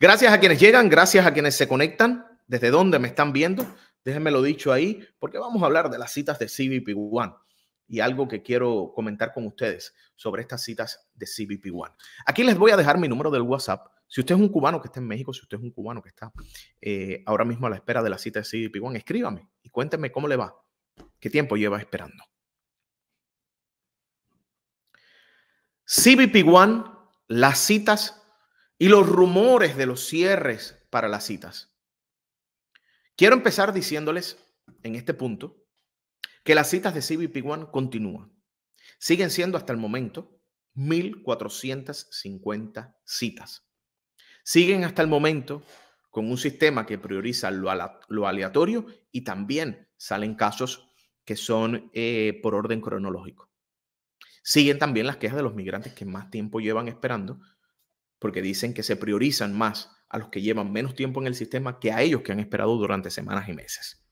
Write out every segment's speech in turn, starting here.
Gracias a quienes llegan, gracias a quienes se conectan, desde dónde me están viendo, lo dicho ahí, porque vamos a hablar de las citas de CBP One y algo que quiero comentar con ustedes sobre estas citas de CBP One. Aquí les voy a dejar mi número del WhatsApp. Si usted es un cubano que está en México, si usted es un cubano que está eh, ahora mismo a la espera de la cita de CBP One, escríbame y cuénteme cómo le va, qué tiempo lleva esperando. CBP One, las citas y los rumores de los cierres para las citas. Quiero empezar diciéndoles en este punto que las citas de CBP One continúan. Siguen siendo hasta el momento 1.450 citas. Siguen hasta el momento con un sistema que prioriza lo, aleatorio y también salen casos que son eh, por orden cronológico. Siguen también las quejas de los migrantes que más tiempo llevan esperando porque dicen que se priorizan más a los que llevan menos tiempo en el sistema que a ellos que han esperado durante semanas y meses.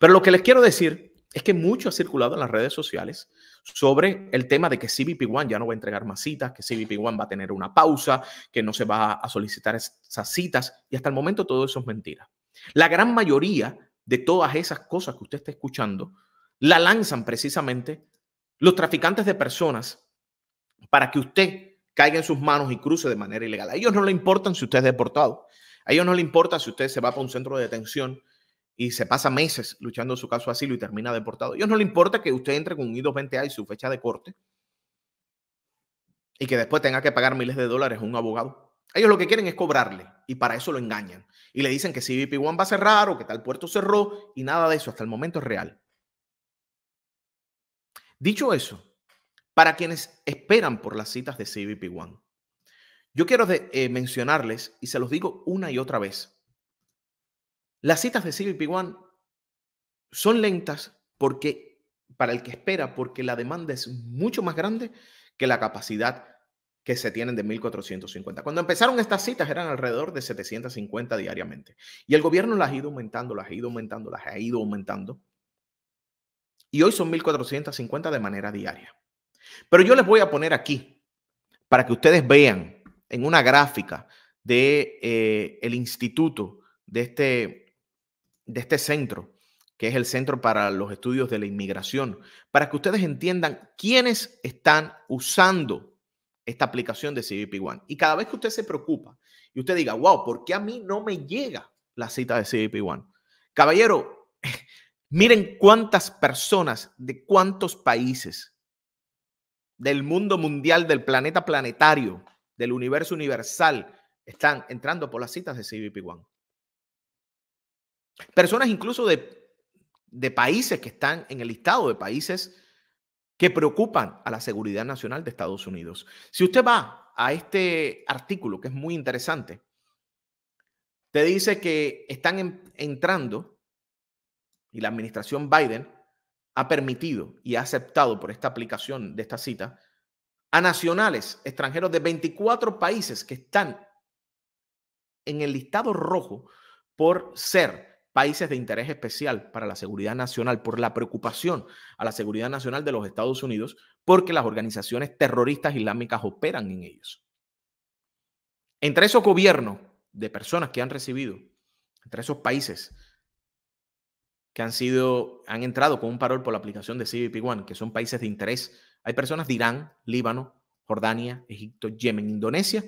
Pero lo que les quiero decir es que mucho ha circulado en las redes sociales sobre el tema de que cbp One ya no va a entregar más citas, que cbp One va a tener una pausa, que no se va a solicitar esas citas, y hasta el momento todo eso es mentira. La gran mayoría de todas esas cosas que usted está escuchando la lanzan precisamente los traficantes de personas para que usted caiga en sus manos y cruce de manera ilegal. A ellos no le importan si usted es deportado. A ellos no le importa si usted se va para un centro de detención y se pasa meses luchando su caso asilo y termina deportado. A ellos no le importa que usted entre con un I-220A y su fecha de corte y que después tenga que pagar miles de dólares un abogado. Ellos lo que quieren es cobrarle y para eso lo engañan. Y le dicen que CBP One va a cerrar o que tal puerto cerró y nada de eso hasta el momento es real. Dicho eso, para quienes esperan por las citas de CBP One. Yo quiero eh, mencionarles, y se los digo una y otra vez, las citas de CBP One son lentas porque, para el que espera, porque la demanda es mucho más grande que la capacidad que se tienen de 1450. Cuando empezaron estas citas eran alrededor de 750 diariamente. Y el gobierno las ha ido aumentando, las ha ido aumentando, las ha ido aumentando. Y hoy son 1450 de manera diaria. Pero yo les voy a poner aquí para que ustedes vean en una gráfica de eh, el instituto de este, de este centro, que es el Centro para los Estudios de la Inmigración, para que ustedes entiendan quiénes están usando esta aplicación de CBP One. Y cada vez que usted se preocupa y usted diga, wow, ¿por qué a mí no me llega la cita de CBP One? Caballero, miren cuántas personas de cuántos países del mundo mundial, del planeta planetario, del universo universal, están entrando por las citas de CBP One. Personas incluso de, de países que están en el listado de países que preocupan a la seguridad nacional de Estados Unidos. Si usted va a este artículo, que es muy interesante, te dice que están entrando, y la administración Biden ha permitido y ha aceptado por esta aplicación de esta cita a nacionales extranjeros de 24 países que están en el listado rojo por ser países de interés especial para la seguridad nacional, por la preocupación a la seguridad nacional de los Estados Unidos, porque las organizaciones terroristas islámicas operan en ellos. Entre esos gobiernos de personas que han recibido, entre esos países que han sido, han entrado con un parol por la aplicación de CBP One, que son países de interés. Hay personas de Irán, Líbano, Jordania, Egipto, Yemen, Indonesia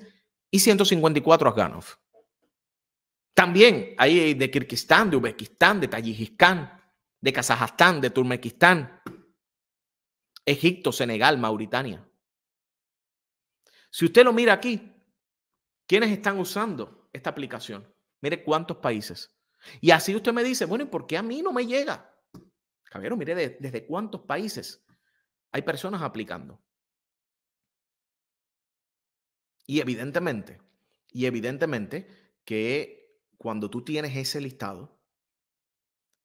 y 154 afganos. También hay eh, de Kirguistán, de Uzbekistán, de Tayikistán, de Kazajstán, de Turmekistán, Egipto, Senegal, Mauritania. Si usted lo mira aquí, ¿quiénes están usando esta aplicación? Mire cuántos países. Y así usted me dice, bueno, ¿y por qué a mí no me llega? Caballero, mire desde cuántos países hay personas aplicando. Y evidentemente, y evidentemente que cuando tú tienes ese listado,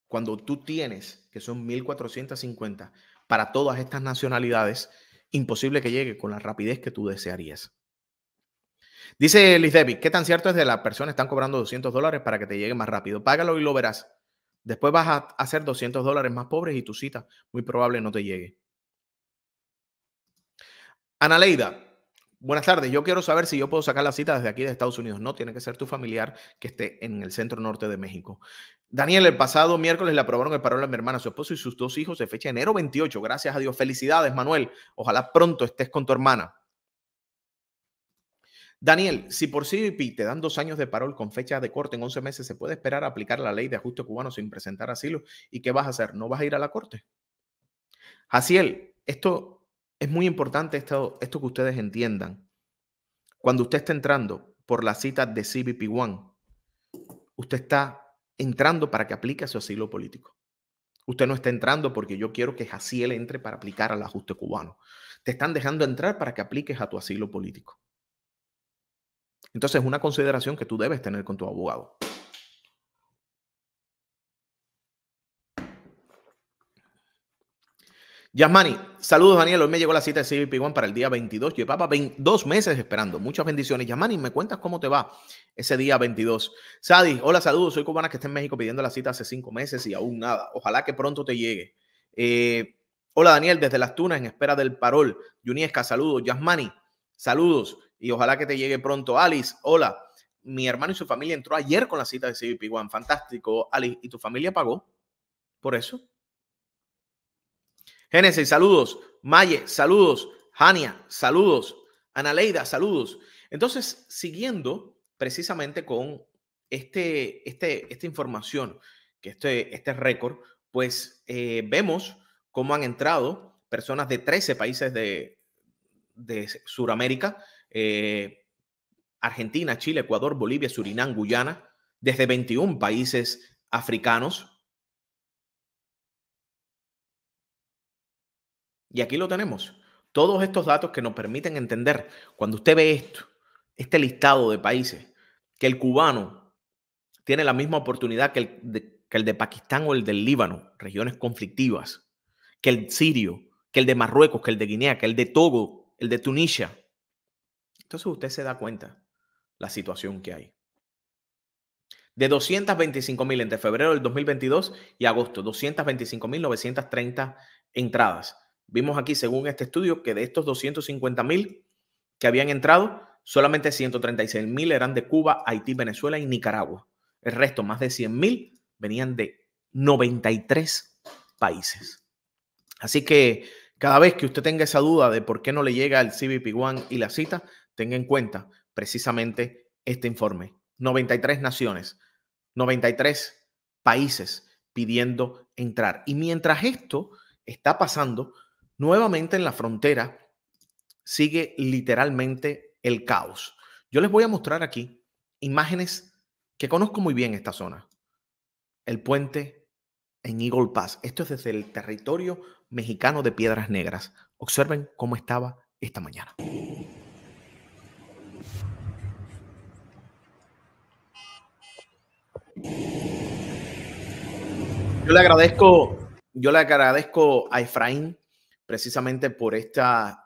cuando tú tienes, que son 1450 para todas estas nacionalidades, imposible que llegue con la rapidez que tú desearías. Dice Liz Debbie, ¿qué tan cierto es de la persona están cobrando 200 dólares para que te llegue más rápido? Págalo y lo verás. Después vas a hacer 200 dólares más pobres y tu cita muy probable no te llegue. Ana Leida, buenas tardes. Yo quiero saber si yo puedo sacar la cita desde aquí de Estados Unidos. No, tiene que ser tu familiar que esté en el centro norte de México. Daniel, el pasado miércoles le aprobaron el paro a mi hermana, su esposo y sus dos hijos de fecha enero 28. Gracias a Dios. Felicidades, Manuel. Ojalá pronto estés con tu hermana. Daniel, si por CBP te dan dos años de parol con fecha de corte en 11 meses, ¿se puede esperar a aplicar la ley de ajuste cubano sin presentar asilo? ¿Y qué vas a hacer? ¿No vas a ir a la corte? Jaciel, esto es muy importante, esto, esto que ustedes entiendan. Cuando usted está entrando por la cita de CBP One, usted está entrando para que aplique su asilo político. Usted no está entrando porque yo quiero que Jaciel entre para aplicar al ajuste cubano. Te están dejando entrar para que apliques a tu asilo político. Entonces es una consideración que tú debes tener con tu abogado. Yasmani, saludos Daniel. Hoy me llegó la cita de CBP One para el día 22. Llevaba papá dos meses esperando. Muchas bendiciones. Yasmani, ¿me cuentas cómo te va ese día 22? Sadi, hola, saludos. Soy cubana que está en México pidiendo la cita hace cinco meses y aún nada. Ojalá que pronto te llegue. Eh, hola Daniel, desde Las Tunas, en espera del parol. Yuniesca, saludos. Yasmani, saludos y ojalá que te llegue pronto. Alice, hola. Mi hermano y su familia entró ayer con la cita de CBP One. Fantástico, Alice. ¿Y tu familia pagó por eso? Génesis, saludos. Maye, saludos. Hania, saludos. Analeida, saludos. Entonces, siguiendo precisamente con este, este, esta información, que este, este récord, pues eh, vemos cómo han entrado personas de 13 países de, de Sudamérica eh, Argentina, Chile, Ecuador, Bolivia, Surinam, Guyana, desde 21 países africanos. Y aquí lo tenemos. Todos estos datos que nos permiten entender, cuando usted ve esto, este listado de países, que el cubano tiene la misma oportunidad que el que el de Pakistán o el del Líbano, regiones conflictivas, que el sirio, que el de Marruecos, que el de Guinea, que el de Togo, el de Tunisia, entonces usted se da cuenta la situación que hay. De 225 mil entre febrero del 2022 y agosto, 225 mil 930 entradas. Vimos aquí, según este estudio, que de estos 250.000 mil que habían entrado, solamente 136 mil eran de Cuba, Haití, Venezuela y Nicaragua. El resto, más de 100.000, mil, venían de 93 países. Así que cada vez que usted tenga esa duda de por qué no le llega el cbp One y la cita, tenga en cuenta precisamente este informe. 93 naciones, 93 países pidiendo entrar. Y mientras esto está pasando, nuevamente en la frontera sigue literalmente el caos. Yo les voy a mostrar aquí imágenes que conozco muy bien esta zona. El puente en Eagle Pass. Esto es desde el territorio mexicano de Piedras Negras. Observen cómo estaba esta mañana. Yo le agradezco, yo le agradezco a Efraín precisamente por,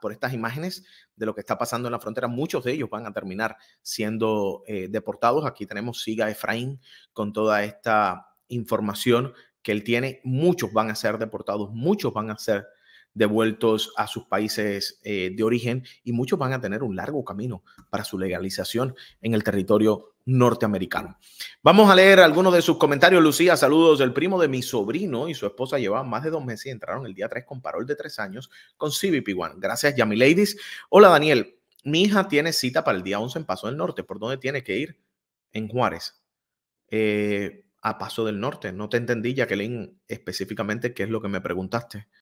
por estas imágenes de lo que está pasando en la frontera. Muchos de ellos van a terminar siendo eh, deportados. Aquí tenemos Siga Efraín con toda esta información que él tiene, muchos van a ser deportados, muchos van a ser devueltos a sus países eh, de origen y muchos van a tener un largo camino para su legalización en el territorio norteamericano. Vamos a leer algunos de sus comentarios. Lucía, saludos. del primo de mi sobrino y su esposa llevaban más de dos meses y entraron el día 3 con parol de tres años con CBP1. Gracias, Yami Ladies. Hola, Daniel. Mi hija tiene cita para el día 11 en Paso del Norte. ¿Por dónde tiene que ir? En Juárez. Eh, a Paso del Norte. No te entendí, Jacqueline, específicamente qué es lo que me preguntaste.